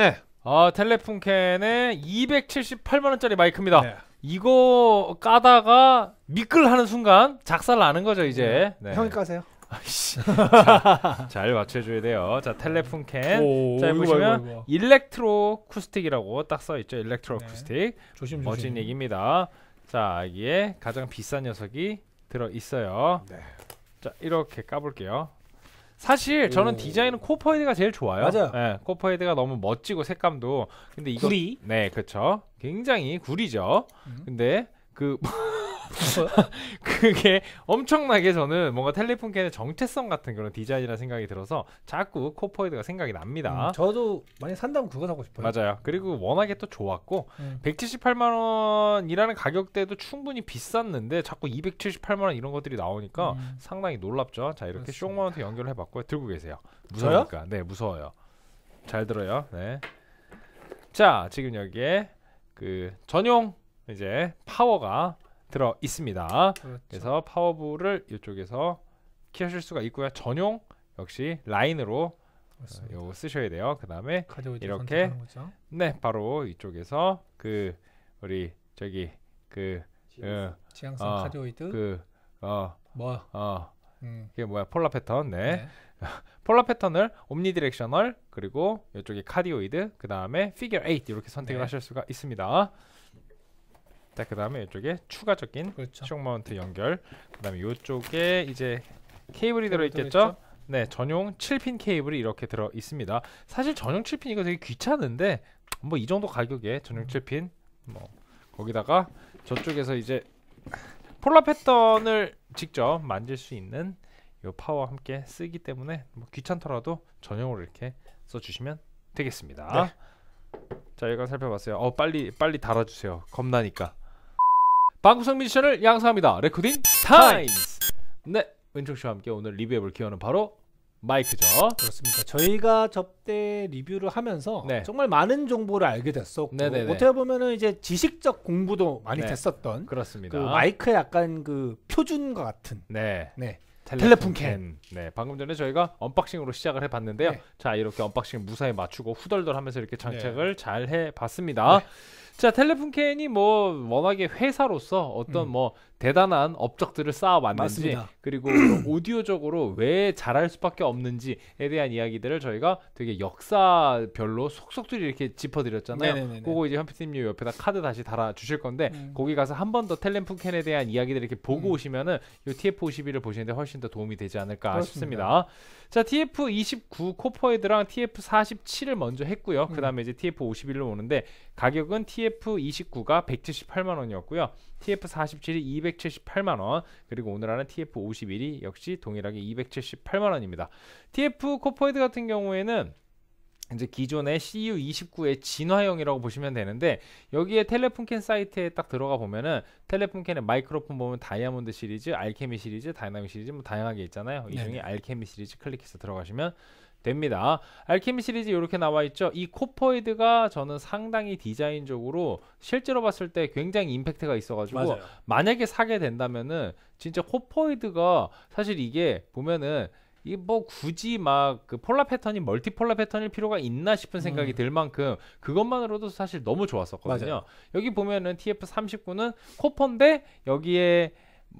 네. 어, 텔레폰캔에 278만원짜리 마이크입니다. 네. 이거 까다가 미끌하는 순간 작살 나는 거죠, 이제. 네. 네. 형이 까세요. 자, 잘 맞춰줘야 돼요. 자, 텔레폰 캔. 오, 자, 이거 보시면 이거, 이거. 일렉트로 쿠스틱이라고 딱 써있죠. 일렉트로 네. 쿠스틱. 조심, 멋진 얘기입니다. 자, 여기에 가장 비싼 녀석이 들어있어요. 네. 자, 이렇게 까볼게요. 사실 저는 오. 음. 디자인은 코퍼헤드가 제일 좋아요. 맞아요. 네, 코퍼헤드가 너무 멋지고 색감도. 근데 이거 구리. 네, 그렇죠. 굉장히 구리죠. 음. 근데 그 그게 엄청나게 저는 뭔가 텔레폰캔의 정체성 같은 그런 디자인이라 생각이 들어서 자꾸 코퍼이드가 생각이 납니다. 음, 저도 만약 산다면 그거 사고 싶어요. 맞아요. 그리고 워낙에 또 좋았고 음. 178만 원이라는 가격대도 충분히 비쌌는데 자꾸 278만 원 이런 것들이 나오니까 음. 상당히 놀랍죠. 자 이렇게 쇼 쇼마운트 연결해봤고요. 을 들고 계세요. 무서우니까. 네 무서워요. 잘 들어요. 네. 자 지금 여기에 그 전용 이제 파워가 들어 있습니다. 그렇죠. 그래서 파워부를 이쪽에서 키하실 수가 있고요. 전용 역시 라인으로 어, 요 쓰셔야 돼요. 그 다음에 이렇게 네 바로 이쪽에서 그 우리 저기 그 지향성, 어, 지향성 어, 카디오이드 그 어뭐어 뭐? 어, 음. 이게 뭐야 폴라 패턴 네, 네. 폴라 패턴을 옴니디렉셔널 그리고 이쪽에 카디오이드 그 다음에 피겨 8 이렇게 선택을 네. 하실 수가 있습니다. 딱 그다음에 이쪽에 추가적인 그렇죠. 쇼 마운트 연결. 그다음에 이쪽에 이제 케이블이 들어 있겠죠? 네, 전용 7핀 케이블이 이렇게 들어 있습니다. 사실 전용 7핀 이거 되게 귀찮은데 뭐 이 정도 가격에 전용 7핀 음. 뭐 거기다가 저쪽에서 이제 폴라 패턴을 직접 만질 수 있는 요파워 함께 쓰기 때문에 뭐 귀찮더라도 전용으로 이렇게 써주시면 되겠습니다. 네. 자, 이거 살펴봤어요. 어, 빨리 빨리 달아주세요. 겁나니까. 방구석 미션을 양성합니다. 레코딩 타임스! 네, 왼쪽 씨와 함께 오늘 리뷰해볼 기어는 바로 마이크죠. 그렇습니다. 저희가 접대 리뷰를 하면서 네. 정말 많은 정보를 알게 됐었고 네네네. 어떻게 보면은 이제 지식적 공부도 많이 네. 됐었던 그렇습니다. 그 마이크의 약간 그 표준과 같은 네. 네. 텔레폰, 캔. 캔. 네, 방금 전에 저희가 언박싱으로 시작을 해봤는데요. 네. 자, 이렇게 언박싱 무사히 맞추고 후덜덜 하면서 이렇게 장착을 네. 잘 해봤습니다. 네. 자, 텔레폰 u n 이뭐 워낙에 회사로서 어떤 음. 뭐 대단한 업적들을 쌓아왔는지 그리고 오디오적으로 왜 잘할 수밖에 없는지에 대한 이야기들을 저희가 되게 역사별로 속속들이 이렇게 짚어드렸잖아요. 네네네네. 그거 이제 현피팀님 옆에다 카드 다시 달아 주실 건데 음. 거기 가서 한 번 더텔레폰 u n 에 대한 이야기들을 이렇게 보고 음. 오시면은 이 TF52를 보시는데 훨씬 더 도움이 되지 않을까 그렇습니다. 싶습니다. 자, TF29 코퍼헤드랑 TF47을 먼저 했고요. 음. 그 다음에 이제 TF51로 오는데 가격은 TF29가 178만 원이었고요. TF47이 278만 원, 그리고 오늘 하는 TF51이 역시 동일하게 278만 원입니다. TF 코퍼헤드 같은 경우에는 이제 기존의 CU29의 진화형이라고 보시면 되는데 여기에 텔레폰캔 사이트에 딱 들어가 보면은 텔레폰캔의 마이크로폰 보면 다이아몬드 시리즈, 알케미 시리즈, 다이나믹 시리즈 뭐 다양하게 있잖아요. 이 중에 알케미 시리즈 클릭해서 들어가시면 됩니다. 알케미 시리즈 이렇게 나와 있죠. 이 코퍼이드가 저는 상당히 디자인적으로 실제로 봤을 때 굉장히 임팩트가 있어가지고 맞아요. 만약에 사게 된다면은 진짜 코퍼이드가 사실 이게 보면은 이뭐 굳이 막 그 폴라 패턴이 멀티 폴라 패턴일 필요가 있나 싶은 생각이 음. 들 만큼 그것만으로도 사실 너무 좋았었거든요. 맞아요. 여기 보면은 TF39는 코퍼인데 여기에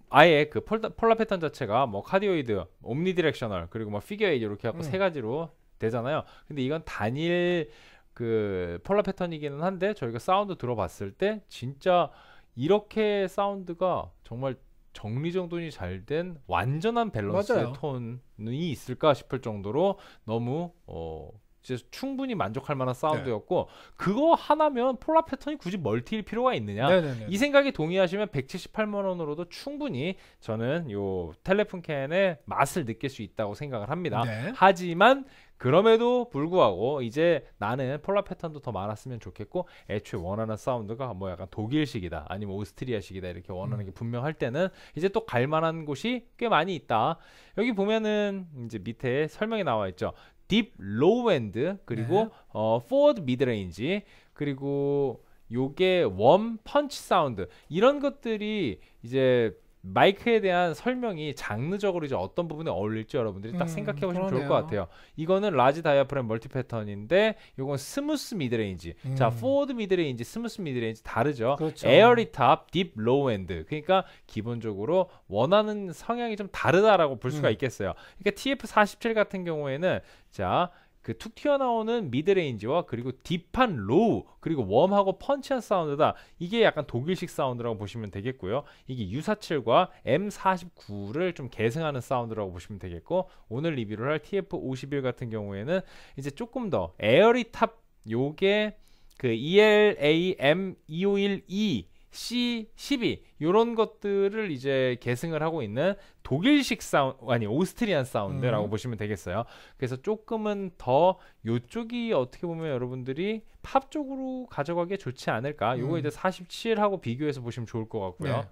아예 그 폴라, 폴라 패턴 자체가 뭐 카디오이드, 옴니디렉셔널 그리고 뭐 피겨 에이드 이렇게 갖고 음. 세 가지로 되잖아요. 근데 이건 단일 그 폴라 패턴이기는 한데 저희가 사운드 들어봤을 때 진짜 이렇게 사운드가 정말 정리정돈이 잘 된 완전한 밸런스의 톤이 있을까 싶을 정도로 너무 어 진짜 충분히 만족할 만한 사운드였고 네. 그거 하나면 폴라 패턴이 굳이 멀티일 필요가 있느냐 네네네. 이 생각에 동의하시면 178만 원으로도 충분히 저는 요 텔레폰 캔의 맛을 느낄 수 있다고 생각을 합니다. 네. 하지만 그럼에도 불구하고 이제 나는 폴라 패턴도 더 많았으면 좋겠고 애초에 원하는 사운드가 뭐 약간 독일식이다 아니면 오스트리아식이다 이렇게 원하는 음. 게 분명할 때는 이제 또 갈만한 곳이 꽤 많이 있다 여기 보면은 이제 밑에 설명이 나와 있죠 딥 로우 엔드 그리고 네. 어 포워드 미드레인지 그리고 요게 원 펀치 사운드 이런 것들이 이제 마이크에 대한 설명이 장르적으로 이제 어떤 부분에 어울릴지 여러분들이 딱 음, 생각해 보시면 좋을 것 같아요. 이거는 라지 다이아프램 멀티 패턴인데 이건 스무스 미드레인지. 음. 자, 포워드 미드레인지, 스무스 미드레인지 다르죠. 그렇죠. 에어리 탑, 딥 로우 엔드. 그러니까 기본적으로 원하는 성향이 좀 다르다라고 볼 수가 음. 있겠어요. 그러니까 TF47 같은 경우에는 자, 그툭 튀어나오는 미드레인지와 그리고 딥한 로우 그리고 웜하고 펀치한 사운드다 이게 약간 독일식 사운드라고 보시면 되겠고요 이게 U47과 M49를 좀 계승하는 사운드라고 보시면 되겠고 오늘 리뷰를 할 TF51 같은 경우에는 이제 조금 더 에어리탑 요게 그 e l a m 2 5 1 2 C12 이런 것들을 이제 계승을 하고 있는 독일식 사운드 아니 오스트리안 사운드라고 음. 보시면 되겠어요. 그래서 조금은 더 요쪽이 어떻게 보면 여러분들이 팝 쪽으로 가져가기에 좋지 않을까. 요거 음. 이제 47하고 비교해서 보시면 좋을 것 같고요. 네.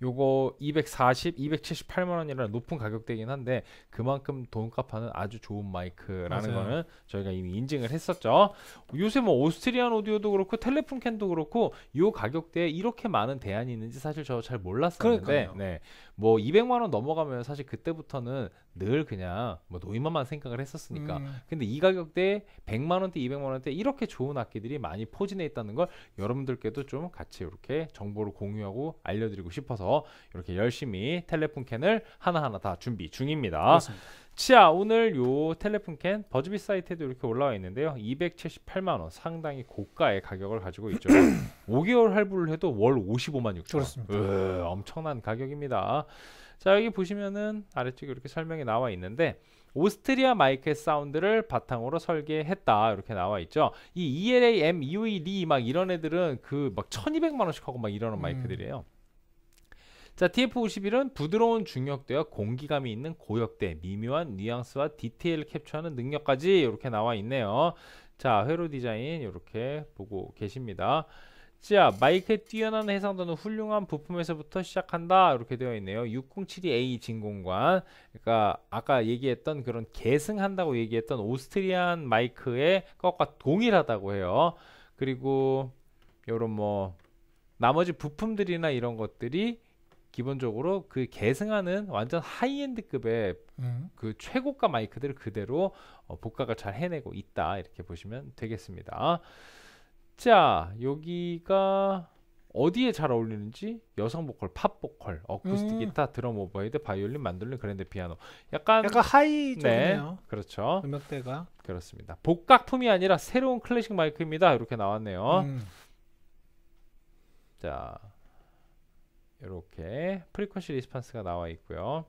요거 240, 278만 원이라는 높은 가격대긴 이 한데 그만큼 돈값하는 아주 좋은 마이크라는 맞아요. 거는 저희가 이미 인증을 했었죠. 요새 뭐 오스트리안 오디오도 그렇고 텔레폰 캔도 그렇고 요 가격대에 이렇게 많은 대안이 있는지 사실 저 잘 몰랐었는데 그러니까요. 네. 뭐 200만 원 넘어가면 사실 그때부터는 늘 그냥 뭐 노인만만 생각을 했었으니까. 음. 근데 이 가격대에 100만 원대, 200만 원대 이렇게 좋은 악기들이 많이 포진해 있다는 걸 여러분들께도 좀 같이 이렇게 정보를 공유하고 알려드리고 싶어서 이렇게 열심히 텔레폰 캔을 하나하나 다 준비 중입니다. 그렇습니다. 자 오늘 요 텔레폰 캔 버즈비 사이트에도 이렇게 올라와 있는데요 278만원 상당히 고가의 가격을 가지고 있죠 5개월 할부를 해도 월 55만 6천원 엄청난 가격입니다 자 여기 보시면은 아래쪽에 이렇게 설명이 나와 있는데 오스트리아 마이크의 사운드를 바탕으로 설계했다 이렇게 나와 있죠 이 ELA, M, EOE, e D 막 이런 애들은 그 막 1200만원씩 하고 막 이러는 음. 마이크들이에요 자, TF51은 부드러운 중력대와 공기감이 있는 고역대, 미묘한 뉘앙스와 디테일을 캡처하는 능력까지 이렇게 나와 있네요. 자, 회로 디자인 이렇게 보고 계십니다. 자 마이크의 뛰어난 해상도는 훌륭한 부품에서부터 시작한다 이렇게 되어 있네요 6072A 진공관 그러니까 아까 얘기했던 그런 계승한다고 얘기했던 오스트리안 마이크의 것과 동일하다고 해요 그리고 요런 뭐 나머지 부품들이나 이런 것들이 기본적으로 그 계승하는 완전 하이엔드급의 음. 그 최고가 마이크들을 그대로 어, 복각을 잘 해내고 있다 이렇게 보시면 되겠습니다 자 여기가 어디에 잘 어울리는지 여성 보컬, 팝 보컬, 어쿠스틱 음. 기타, 드럼 오버헤드, 바이올린, 만돌린, 그랜드 피아노. 약간 약간 하이 네, 쪽이네요. 네, 그렇죠. 음역대가 그렇습니다. 복각품이 아니라 새로운 클래식 마이크입니다. 이렇게 나왔네요. 음. 자, 이렇게 프리퀀시 리스판스가 나와 있고요.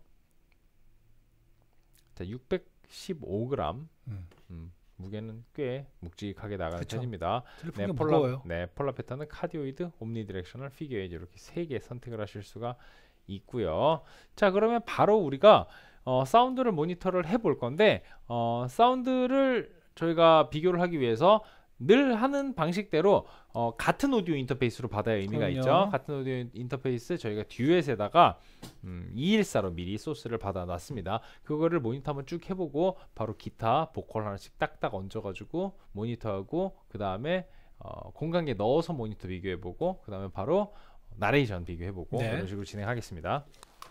자, 615g. 음. 음. 무게는 꽤 묵직하게 나가는 그쵸. 편입니다. 네, 폴라, 네, 폴라 패턴은 카디오이드, 옴니디렉셔널, 피규이즈 이렇게 세 개 선택을 하실 수가 있고요. 자, 그러면 바로 우리가 어, 사운드를 모니터를 해볼 건데 어, 사운드를 저희가 비교를 하기 위해서 늘 하는 방식대로 어, 같은 오디오 인터페이스로 받아야 의미가 그럼요. 있죠. 같은 오디오 인터페이스 저희가 듀엣에다가 음, 214로 미리 소스를 받아놨습니다. 그거를 모니터 한번 쭉 해보고 바로 기타, 보컬 하나씩 딱딱 얹어가지고 모니터하고 그 다음에 어, 공간계 넣어서 모니터 비교해보고 그 다음에 바로 나레이션 비교해보고 네. 이런 식으로 진행하겠습니다.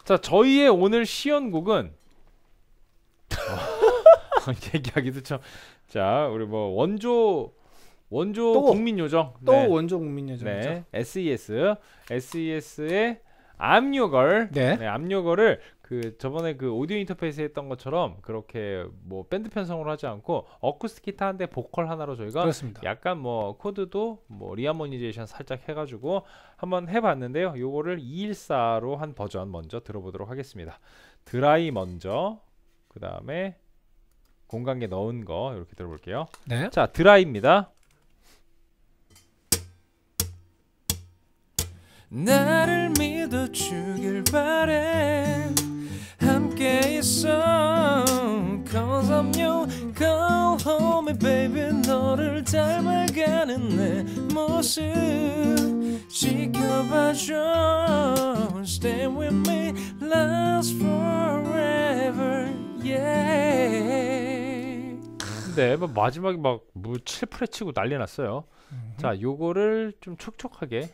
자 저희의 오늘 시연곡은 어, 얘기하기도 참 자 우리 뭐 원조 원조 또, 국민요정 또 네. 원조 국민요정이죠. 네. SES SES의 암요걸 네. 네 암요걸을 그 저번에 그 오디오 인터페이스 했던 것처럼 그렇게 뭐 밴드 편성으로 하지 않고 어쿠스틱 기타 한 대 보컬 하나로 저희가 그렇습니다. 약간 뭐 코드도 뭐 리아모니제이션 살짝 해가지고 한번 해봤는데요. 요거를 214로 한 버전 먼저 들어보도록 하겠습니다. 드라이 먼저 그 다음에 공간계 넣은 거 이렇게 들어볼게요. 네. 자 드라이입니다. 나를 믿어주길 바래 함께 있어 Cause I'm y o u go home baby 너를 닮아가는 내 모습 지켜봐줘 Stay with me last forever yeah 근데 마지막에 막뭐 7프레 치고 난리 났어요 자 요거를 좀 촉촉하게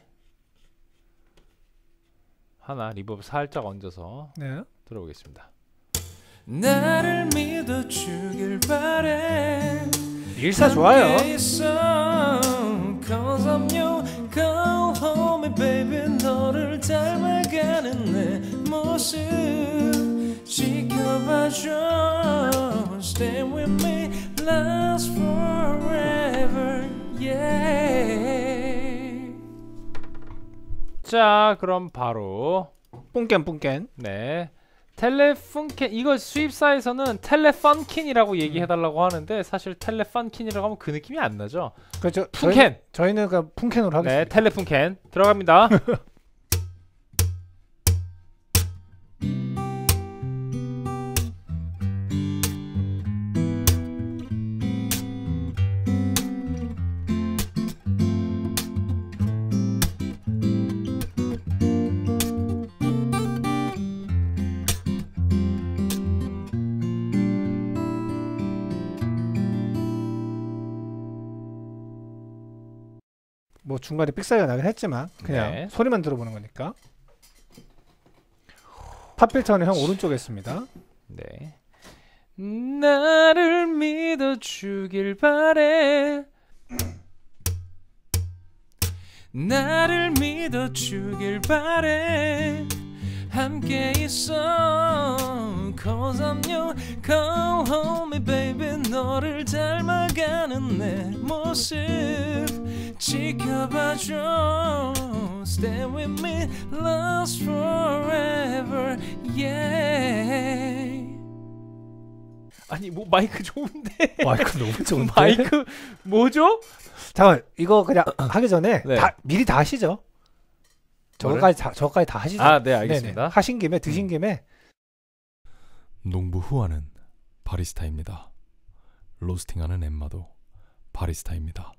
하나 리버브 살짝 얹어서 네. 들어보겠습니다. 나를 믿어주길 바래 일사 좋아요 Stay with me, last forever, yeah. 자 그럼 바로 뿡깬 뿡깬 네 텔레폰킨 이거 수입사에서는 텔레펀킨이라고 음. 얘기해달라고 하는데 사실 텔레펀킨이라고 하면 그 느낌이 안 나죠. 그렇죠. 푼캔 저희, 저희는 그 푼캔으로 네, 하겠습니다. 네, 텔레푼캔 들어갑니다. 중간에 삑사리가 나긴 했지만 그냥 네. 소리만 들어보는 거니까 팝필터는 형 오른쪽에 있습니다 네 나를 믿어주길 바래 나를 믿어주길 바래 함께 있어 Cause I'm y o u come home baby 너를 닮아가는 내 모습 지켜봐줘 Stay with me lost forever yeah 아니 뭐 마이크 좋은데 마이크 너무 좋은데 마이크 뭐죠? 잠깐 이거 그냥 하기 전에 네. 다, 미리 다 하시죠 저까지 다, 저까지다 하시죠. 아, 네, 알겠습니다. 네네. 하신 김에 드신 음. 김에 농부 후아는 바리스타입니다. 로스팅하는 엠마도 바리스타입니다.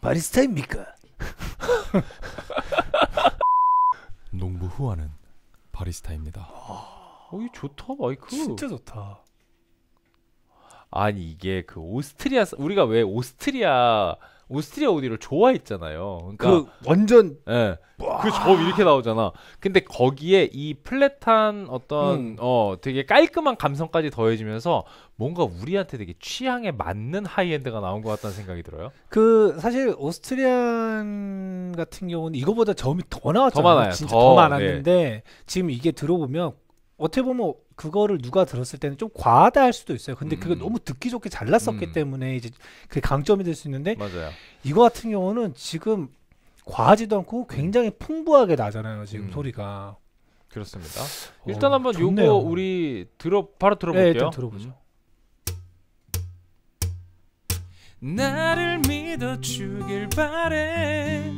바리스타입니까? 농부 후아는 바리스타입니다. 어이 좋다 마이크. 진짜 좋다. 아니 이게 그 오스트리아 우리가 왜 오스트리아 오스트리아 오디를 좋아했잖아요. 그러니까 그 완전 예. 그저 이렇게 나오잖아. 근데 거기에 이 플랫한 어떤 음. 어 되게 깔끔한 감성까지 더해지면서 뭔가 우리한테 되게 취향에 맞는 하이엔드가 나온 것 같다는 생각이 들어요. 그 사실 오스트리안 같은 경우는 이거보다 점이 더 나왔잖아요. 더 많아요. 진짜 더, 더 예. 많았는데 네. 지금 이게 들어보면 어떻게 보면 그거를 누가 들었을 때는 좀 과하다 할 수도 있어요. 근데 그게 음. 너무 듣기 좋게 잘났었기 음. 때문에 이제 그 강점이 될 수 있는데 맞아요. 이거 같은 경우는 지금 과하지도 않고 굉장히 풍부하게 나잖아요. 지금 음. 소리가. 그렇습니다. 어, 일단 어, 한번 좋네요. 요거 우리 들어 바로 들어볼게요. 네, 일단 들어보죠. 음. 나를 믿어주길 바래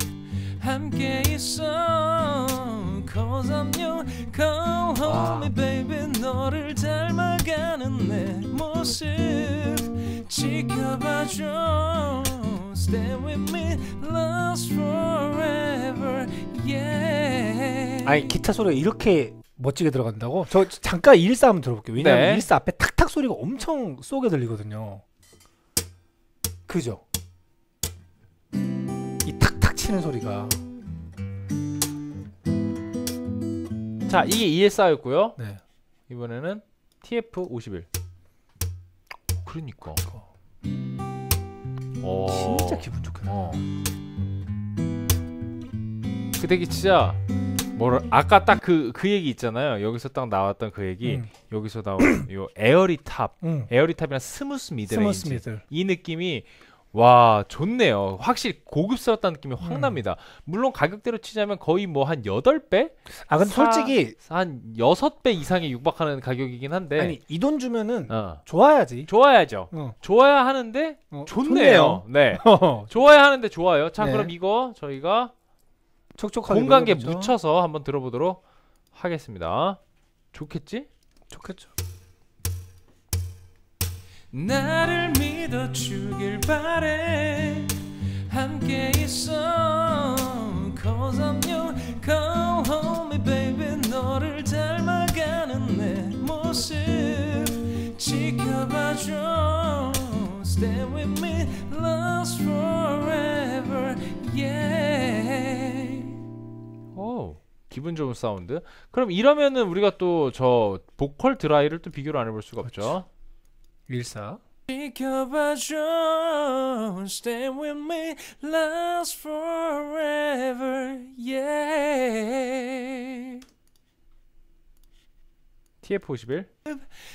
함께 있어 Cause I'm new Come home m 아. baby 너를 닮아가는 내 모습 지켜봐줘 Stay with me Lost forever Yeah 아니 기타 소리가 이렇게 멋지게 들어간다고? 저 잠깐 일사 한번 들어볼게요 왜냐면 네. 일사 앞에 탁탁 소리가 엄청 쏘게 들리거든요 그죠? 이 탁탁 치는 소리가 자 음. 이게 ESR였고요. 네. 이번에는 TF51. 그러니까. 어. 진짜 기분 좋겠네. 어. 그 대기 진짜 뭐라 아까 딱 그그 그 얘기 있잖아요. 여기서 딱 나왔던 그 얘기 음. 여기서 나온 요 에어리 탑, 음. 에어리 탑이랑 스무스 미드 스무스 미들. 이 느낌이 와, 좋네요. 확실히 고급스럽다는 느낌이 확 음. 납니다. 물론 가격대로 치자면 거의 뭐 한 8배? 아, 근데 사, 솔직히 한 6배 이상에 육박하는 가격이긴 한데. 아니, 이 돈 주면은 어. 좋아야지. 좋아야죠. 어. 좋아야 하는데 어, 좋네요. 좋네요. 네. 어. 좋아야 하는데 좋아요. 자, 네. 그럼 이거 저희가 촉촉하게 공간계 묻혀서 한번 들어보도록 하겠습니다. 좋겠지? 좋겠죠. 나를 믿어주길 바래 함께 있어 Cause I'm your come home baby 너를 닮아가는 내 모습 지켜봐줘 Stay with me lost forever yeah 오 oh, 기분 좋은 사운드 그럼 이러면은 우리가 또 저 보컬 드라이를 또 비교를 안 해볼 수가 없죠 그렇죠. 14 지켜봐줘 Stay with me Last forever Yeah TF51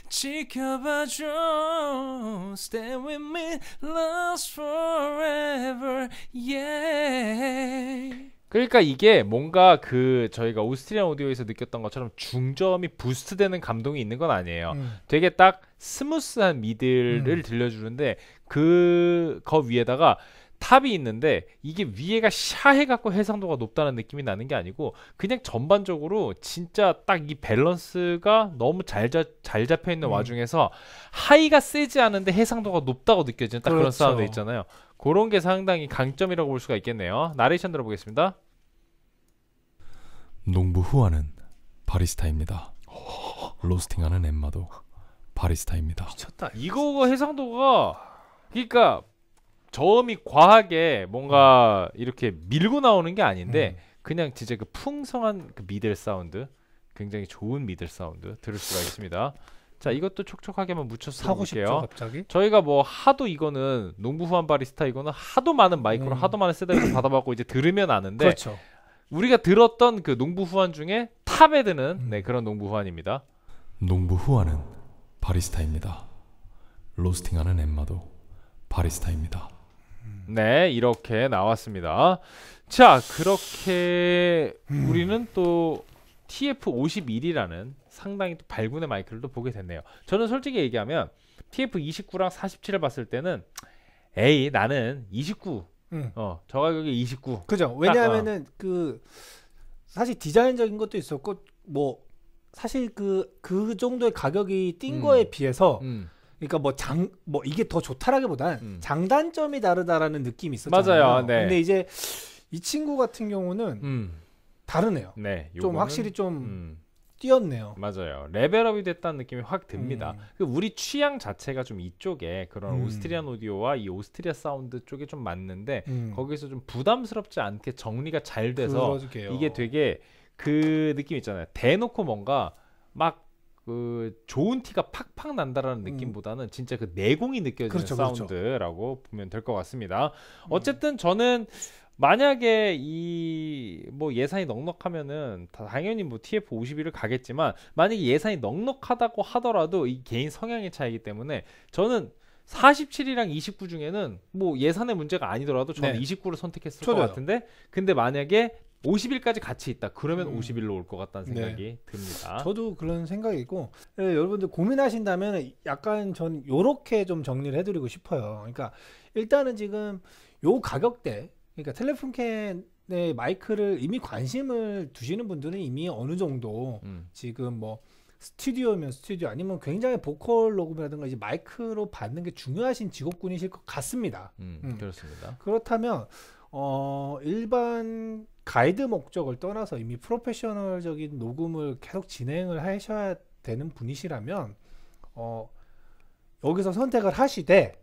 지켜봐줘 Stay with me Last forever Yeah 그러니까 이게 뭔가 그 저희가 오스트리안 오디오에서 느꼈던 것처럼 중점이 부스트되는 감동이 있는 건 아니에요. 음. 되게 딱 스무스한 미들을 음. 들려주는데 그 거 위에다가 탑이 있는데 이게 위에가 샤해 갖고 해상도가 높다는 느낌이 나는 게 아니고 그냥 전반적으로 진짜 딱 이 밸런스가 너무 잘, 자, 잘 잡혀 있는 음. 와중에서 하이가 세지 않은데 해상도가 높다고 느껴지는 딱 그렇죠. 그런 사운드 있잖아요. 그런 게 상당히 강점이라고 볼 수가 있겠네요. 나레이션 들어보겠습니다. 농부 후아는 바리스타입니다. 로스팅하는 엠마도 바리스타입니다. 미쳤다. 이거 해상도가 그러니까 저음이 과하게 뭔가 이렇게 밀고 나오는 게 아닌데 음. 그냥 진짜 그 풍성한 그 미들 사운드 굉장히 좋은 미들 사운드 들을 수가 있습니다. 자 이것도 촉촉하게 한번 묻혀서 사고 싶 갑자기? 저희가 뭐 하도 이거는 농부 후한 바리스타 이거는 하도 많은 마이크로 음. 하도 많은 세대에 받아봤고 이제 들으면 아는데 그렇죠. 우리가 들었던 그 농부 후한 중에 탑에 드는 음. 네 그런 농부 후한입니다 농부 후한은 바리스타입니다 로스팅하는 엠마도 바리스타입니다 네 이렇게 나왔습니다 자 그렇게 음. 우리는 또 TF51이라는 상당히 또 발군의 마이크를또 보게 됐네요. 저는 솔직히 얘기하면 TF29랑 47을 봤을 때는 에이 나는 29 음. 어, 저 가격에 29. 그죠. 왜냐하면은 어. 그 사실 디자인적인 것도 있었고 뭐 사실 그그 그 정도의 가격이 뛴 음. 거에 비해서 음. 그러니까 뭐장뭐 뭐 이게 더 좋다라기보단 음. 장단점이 다르다라는 느낌이 있었잖아요. 맞아요. 네. 근데 이제 이 친구 같은 경우는 음. 다르네요. 네, 좀 확실히 좀 음. 뛰었네요. 맞아요. 레벨업이 됐다는 느낌이 확 듭니다. 음. 그 우리 취향 자체가 좀 이쪽에 그런 음. 오스트리안 오디오와 이 오스트리아 사운드 쪽에 좀 맞는데 음. 거기서 좀 부담스럽지 않게 정리가 잘 돼서 그러게요. 이게 되게 그 느낌 있잖아요. 대놓고 뭔가 막 그 좋은 티가 팍팍 난다라는 음. 느낌보다는 음. 진짜 그 내공이 느껴지는 그렇죠, 그렇죠. 사운드라고 그렇죠. 보면 될 것 같습니다. 음. 어쨌든 저는 만약에 이 뭐 예산이 넉넉하면은 당연히 뭐 TF 51을 가겠지만 만약에 예산이 넉넉하다고 하더라도 이 개인 성향의 차이기 때문에 저는 47이랑 29 중에는 뭐 예산의 문제가 아니더라도 저는 네. 29를 선택했을 저도요. 것 같은데 근데 만약에 50일까지 같이 있다. 그러면 음. 50일로 올 것 같다는 네. 생각이 네. 듭니다. 저도 그런 생각이고 네, 여러분들 고민하신다면 약간 전 요렇게 좀 정리를 해드리고 싶어요. 그러니까 일단은 지금 요 가격대 그러니까 텔레폰 캔의 마이크를 이미 관심을 두시는 분들은 이미 어느 정도 음. 지금 뭐 스튜디오면 스튜디오 아니면 굉장히 보컬 녹음이라든가 이제 마이크로 받는 게 중요하신 직업군이실 것 같습니다. 음, 음. 그렇습니다. 그렇다면 어 일반 가이드 목적을 떠나서 이미 프로페셔널적인 녹음을 계속 진행을 하셔야 되는 분이시라면 어 여기서 선택을 하시되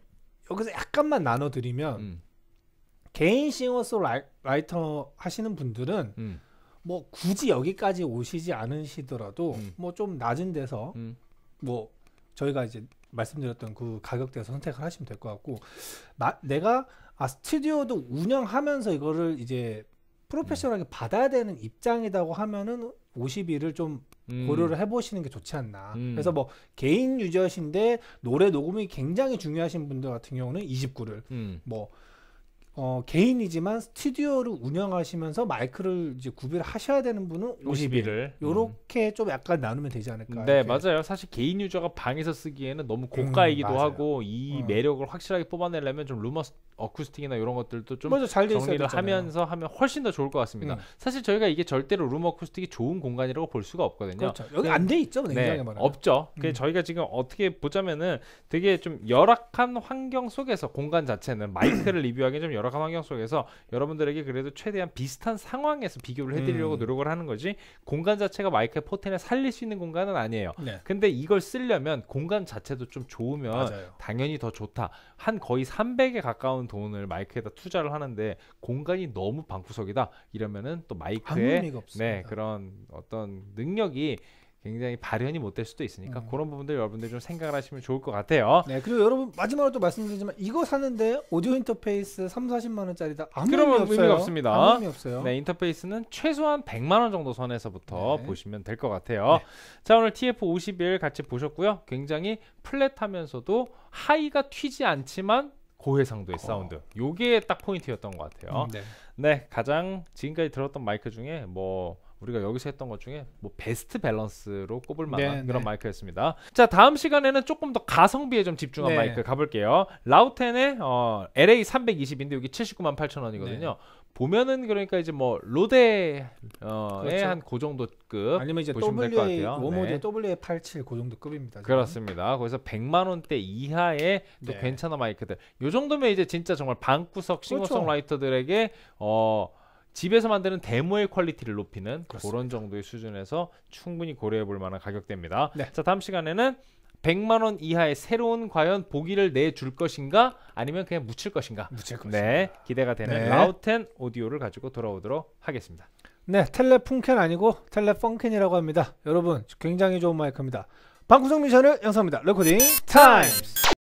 여기서 약간만 나눠드리면 음. 개인 싱어송 라이터 하시는 분들은 음. 뭐 굳이 여기까지 오시지 않으시더라도 음. 뭐좀 낮은 데서 음. 뭐 저희가 이제 말씀드렸던 그 가격대에서 선택을 하시면 될 것 같고 나, 내가 아 스튜디오도 운영하면서 이거를 이제 프로페셔널하게 음. 받아야 되는 입장이라고 하면은 50일을 좀 음. 고려를 해보시는 게 좋지 않나. 음. 그래서 뭐 개인 유저신데 노래 녹음이 굉장히 중요하신 분들 같은 경우는 29를 음. 뭐 어, 개인이지만 스튜디오를 운영하시면서 마이크를 이제 구별하셔야 되는 분은 50일. 5 0 요렇게 음. 좀 약간 나누면 되지 않을까. 네, 이렇게. 맞아요. 사실 개인 유저가 방에서 쓰기에는 너무 음, 고가이기도 음, 하고 이 어. 매력을 확실하게 뽑아내려면 좀 루머 어쿠스틱이나 이런 것들도 좀 맞아, 정리를 하면서 하면 훨씬 더 좋을 것 같습니다. 음. 사실 저희가 이게 절대로 루머 어쿠스틱이 좋은 공간이라고 볼 수가 없거든요. 그렇죠. 여기 안 돼 있죠, 냉장에 네, 말하면. 없죠. 음. 그 저희가 지금 어떻게 보자면은 되게 좀 열악한 환경 속에서 공간 자체는 마이크를 리뷰하기 좀 열악 여러 환경 속에서 여러분들에게 그래도 최대한 비슷한 상황에서 비교를 해드리려고 음. 노력을 하는 거지 공간 자체가 마이크의 포텐을 살릴 수 있는 공간은 아니에요. 네. 근데 이걸 쓰려면 공간 자체도 좀 좋으면 맞아요. 당연히 더 좋다. 한 거의 300에 가까운 돈을 마이크에다 투자를 하는데 공간이 너무 방구석이다 이러면은 또 마이크의 네 그런 어떤 능력이 굉장히 발현이 못 될 수도 있으니까 음. 그런 부분들 여러분들 좀 생각을 하시면 좋을 것 같아요. 네, 그리고 여러분 마지막으로 또 말씀드리지만 이거 사는데 오디오 인터페이스 3, 40만 원짜리다 아무 그러면 의미, 의미 없습니다. 아무 의미 없어요. 네, 인터페이스는 최소한 100만 원 정도 선에서부터 네. 보시면 될 것 같아요. 네. 자, 오늘 TF51 같이 보셨고요. 굉장히 플랫하면서도 하이가 튀지 않지만 고해상도의 어. 사운드. 요게 딱 포인트였던 것 같아요. 음, 네. 네, 가장 지금까지 들었던 마이크 중에 뭐 우리가 여기서 했던 것 중에 뭐 베스트 밸런스로 꼽을 만한 네, 그런 네. 마이크였습니다. 자 다음 시간에는 조금 더 가성비에 좀 집중한 네. 마이크 가볼게요. 라우텐의 어, LA 320인데 여기 79만 8천 원이거든요. 보면은 그러니까 이제 뭐 로데의 어, 그렇죠. 한고 정도급 아니면 이제 WA 워모드 WA 87고 정도 급입니다. 그렇습니다. 거기서 100만 원대 이하의 또 네. 괜찮은 마이크들. 요 정도면 이제 진짜 정말 방구석 싱어송라이터들에게 그렇죠. 어 집에서 만드는 데모의 퀄리티를 높이는 그렇습니다. 그런 정도의 수준에서 충분히 고려해 볼 만한 가격대입니다. 네. 자, 다음 시간에는 100만 원 이하의 새로운 과연 보기를 내줄 것인가 아니면 그냥 묻힐 것인가? 묻힐 것인 네, 기대가 되는 네. 라우텐 오디오를 가지고 돌아오도록 하겠습니다. 네, 텔레폰캔 아니고 텔레펑캔이라고 합니다. 여러분, 굉장히 좋은 마이크입니다. 방구석 미션을 영상입니다. 레코딩 타임스.